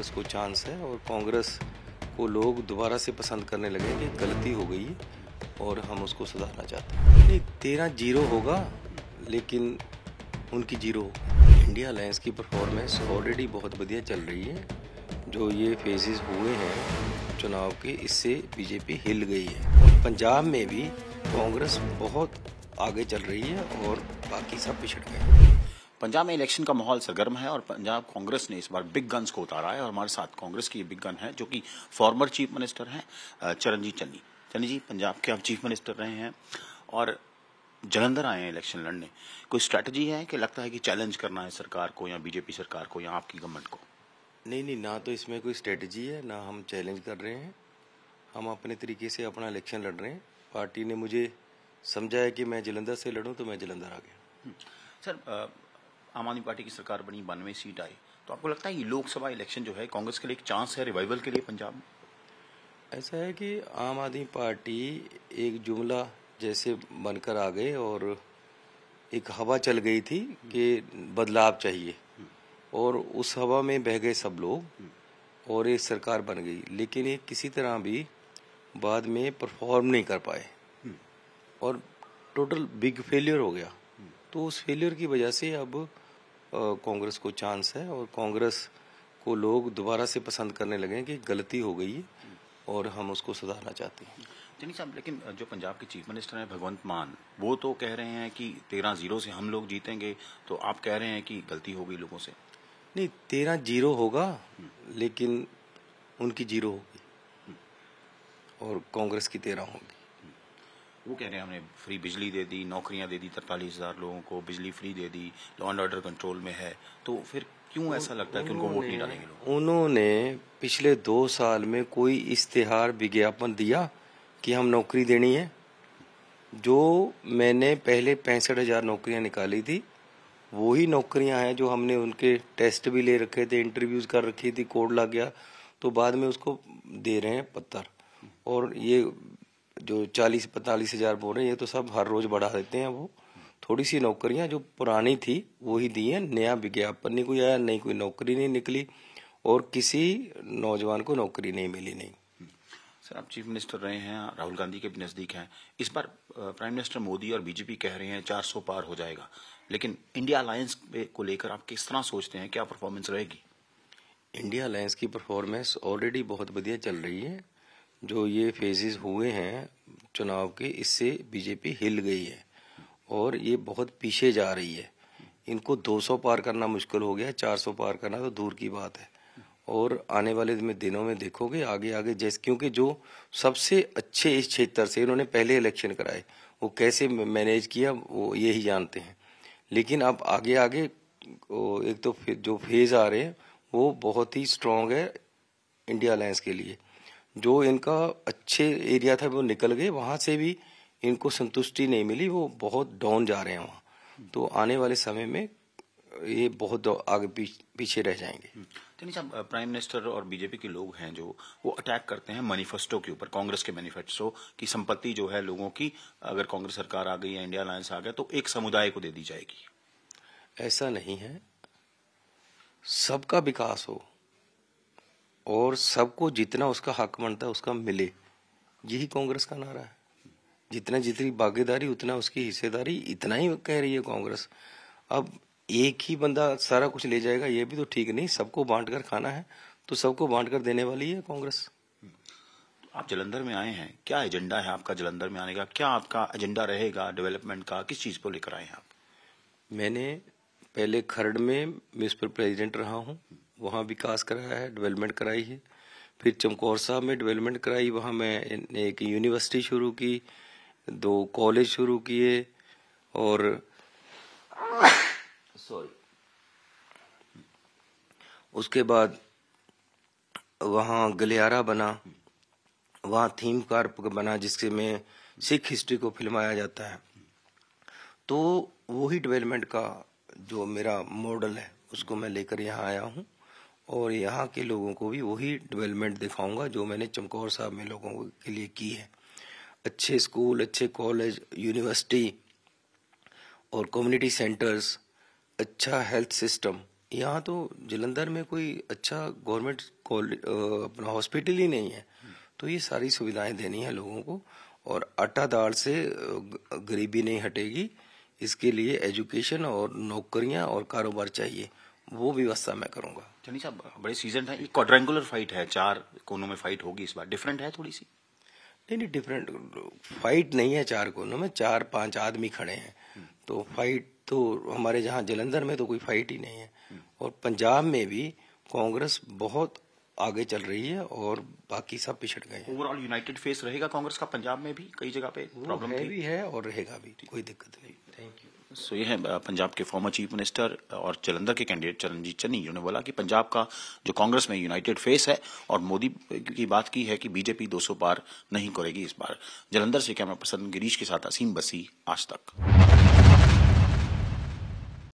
कांग्रेस को चांस है और कांग्रेस को लोग दोबारा से पसंद करने लगे कि गलती हो गई और हम उसको सुधारना चाहते हैं नहीं तेरह जीरो होगा लेकिन उनकी जीरो इंडिया अलायंस की परफॉर्मेंस ऑलरेडी बहुत बढ़िया चल रही है जो ये फेजेस हुए हैं चुनाव के इससे बीजेपी हिल गई है पंजाब में भी कांग्रेस बहुत आगे चल रही है और बाकी सब पिछड़ गए पंजाब में इलेक्शन का माहौल सरगर्म है और पंजाब कांग्रेस ने इस बार बिग गन्स को उतारा है और हमारे साथ कांग्रेस की बिग गन है जो कि फॉर्मर चीफ मिनिस्टर हैं चरणजीत चन्नी चन्नी जी पंजाब के अब चीफ मिनिस्टर रहे हैं और जलंधर आए हैं इलेक्शन लड़ने कोई स्ट्रैटेजी है कि लगता है कि चैलेंज करना है सरकार को या बीजेपी सरकार को या आपकी गवर्नमेंट को नहीं नहीं ना तो इसमें कोई स्ट्रेटजी है ना हम चैलेंज कर रहे हैं हम अपने तरीके से अपना इलेक्शन लड़ रहे हैं पार्टी ने मुझे समझा है कि मैं जलंधर से लड़ूं तो मैं जलंधर आ गया हम्म। सर आम आदमी पार्टी की सरकार बनी बानवे सीट आई तो आपको लगता है ये लोकसभा इलेक्शन जो है कांग्रेस के लिए एक चांस है रिवाइवल के लिए पंजाब में ऐसा है कि आम आदमी पार्टी एक जुमला जैसे बनकर आ गए और एक हवा चल गई थी कि बदलाव चाहिए और उस हवा में बह गए सब लोग और एक सरकार बन गई लेकिन ये किसी तरह भी बाद में परफॉर्म नहीं कर पाए और टोटल बिग फेलियर हो गया तो उस फेलियर की वजह से अब कांग्रेस को चांस है और कांग्रेस को लोग दोबारा से पसंद करने लगे कि गलती हो गई और हम उसको सुधारना चाहते हैं जनी साहब लेकिन जो पंजाब के चीफ मिनिस्टर हैं भगवंत मान वो तो कह रहे हैं कि तेरह जीरो से हम लोग जीतेंगे तो आप कह रहे हैं कि गलती हो गई लोगों से नहीं तेरह जीरो होगा हम्म। लेकिन उनकी जीरो होगी हम्म। और कांग्रेस की तेरह होगी वो कह रहे हैं हमने फ्री बिजली दे दी नौकरियां दे दी तरतालीस हज़ार लोगों को बिजली फ्री दे दी लॉ एंड ऑर्डर कंट्रोल में है तो फिर क्यों ऐसा लगता है कि उनको वोट नहीं डालेंगे लोग उन्होंने पिछले दो साल में कोई इश्तेहार विज्ञापन दिया कि हम नौकरी देनी है जो मैंने पहले पैंसठ हज़ार नौकरियां निकाली थी वही नौकरियां हैं जो हमने उनके टेस्ट भी ले रखे थे इंटरव्यूज कर रखी थी कोड लग गया तो बाद में उसको दे रहे हैं पत्थर और ये जो चालीस पैंतालीस हजार बोल रहे हैं ये तो सब हर रोज बढ़ा देते हैं वो थोड़ी सी नौकरियां जो पुरानी थी वो ही दी है नया विज्ञापन नहीं कोई आया नहीं कोई नौकरी नहीं निकली और किसी नौजवान को नौकरी नहीं मिली नहीं सर आप चीफ मिनिस्टर रहे हैं राहुल गांधी के भी नजदीक हैं इस बार प्राइम मिनिस्टर मोदी और बीजेपी कह रहे हैं 400 पार हो जाएगा लेकिन इंडिया अलायंस को लेकर आप किस तरह सोचते हैं क्या परफॉर्मेंस रहेगी इंडिया अलायंस की परफॉर्मेंस ऑलरेडी बहुत बढ़िया चल रही है जो ये फेजेस हुए हैं चुनाव के इससे बीजेपी हिल गई है और ये बहुत पीछे जा रही है इनको 200 पार करना मुश्किल हो गया 400 पार करना तो दूर की बात है और आने वाले में दिनों में देखोगे आगे आगे जैसे क्योंकि जो सबसे अच्छे इस क्षेत्र से इन्होंने पहले इलेक्शन कराए वो कैसे मैनेज किया वो ये ही जानते हैं लेकिन अब आगे आगे एक तो जो फेज आ रहे हैं वो बहुत ही स्ट्रांग है इंडिया अलायंस के लिए जो इनका अच्छे एरिया था वो निकल गए वहाँ से भी इनको संतुष्टि नहीं मिली वो बहुत डाउन जा रहे हैं वहाँ तो आने वाले समय में ये बहुत आगे पीछे रह जाएंगे साहब प्राइम मिनिस्टर और बीजेपी के लोग हैं जो वो अटैक करते हैं मैनिफेस्टो के ऊपर कांग्रेस के मैनिफेस्टो की संपत्ति जो है लोगों की अगर कांग्रेस सरकार आ गई या इंडिया अलायंस आ गया तो एक समुदाय को दे दी जाएगी ऐसा नहीं है सबका विकास हो और सबको जितना उसका हक बनता है उसका मिले यही कांग्रेस का नारा है जितना जितनी भागीदारी उतना उसकी हिस्सेदारी इतना ही कह रही है कांग्रेस अब एक ही बंदा सारा कुछ ले जाएगा ये भी तो ठीक नहीं सबको बांट कर खाना है तो सबको बांट कर देने वाली है कांग्रेस आप जलंधर में आए हैं क्या एजेंडा है आपका जलंधर में आने का क्या आपका एजेंडा रहेगा डेवलपमेंट का किस चीज़ को लेकर आए हैं आप मैंने पहले खरड़ में म्यूनसिपल प्रेसिडेंट रहा हूँ वहाँ विकास कराया है डेवलपमेंट कराई है फिर चमकौर साहब में डेवलपमेंट कराई वहाँ मैं एक यूनिवर्सिटी शुरू की दो कॉलेज शुरू किए और सॉरी उसके बाद वहाँ गलियारा बना वहाँ थीम पार्क बना जिसके में सिख हिस्ट्री को फिल्माया जाता है तो वही डेवलपमेंट का जो मेरा मॉडल है उसको मैं लेकर यहाँ आया हूँ और यहाँ के लोगों को भी वही डेवलपमेंट दिखाऊंगा जो मैंने चमकौर साहब में लोगों के लिए की है अच्छे स्कूल अच्छे कॉलेज यूनिवर्सिटी और कम्युनिटी सेंटर्स अच्छा हेल्थ सिस्टम यहाँ तो जलंधर में कोई अच्छा गवर्नमेंट अपना हॉस्पिटल ही नहीं है तो ये सारी सुविधाएं देनी है लोगों को और आटा दाल से गरीबी नहीं हटेगी इसके लिए एजुकेशन और नौकरियां और कारोबार चाहिए वो व्यवस्था मैं करूंगा चनी साहब बड़े सीजन है क्वाड्रेंगुलर फाइट है चार कोनों में फाइट होगी इस बार डिफरेंट है थोड़ी सी नहीं नहीं डिफरेंट फाइट नहीं है चार कोनों में चार पांच आदमी खड़े हैं हम्म। तो फाइट तो हमारे जहाँ जलंधर में तो कोई फाइट ही नहीं है हम्म। और पंजाब में भी कांग्रेस बहुत आगे चल रही है और बाकी सब पिछड़ गए ओवरऑल यूनाइटेड फेस रहेगा कांग्रेस का पंजाब में भी कई जगह पे प्रॉब्लम है भी है और रहेगा भी कोई दिक्कत नहीं थैंक यू सो ये है पंजाब के फॉर्मर चीफ मिनिस्टर और जलंधर के कैंडिडेट चरणजीत चन्नी जिन्होंने बोला कि पंजाब का जो कांग्रेस में यूनाइटेड फेस है और मोदी की बात की है कि बीजेपी 200 पार नहीं करेगी इस बार जलंधर से कैमरा पर्सन गिरीश के साथ असीम बसी आज तक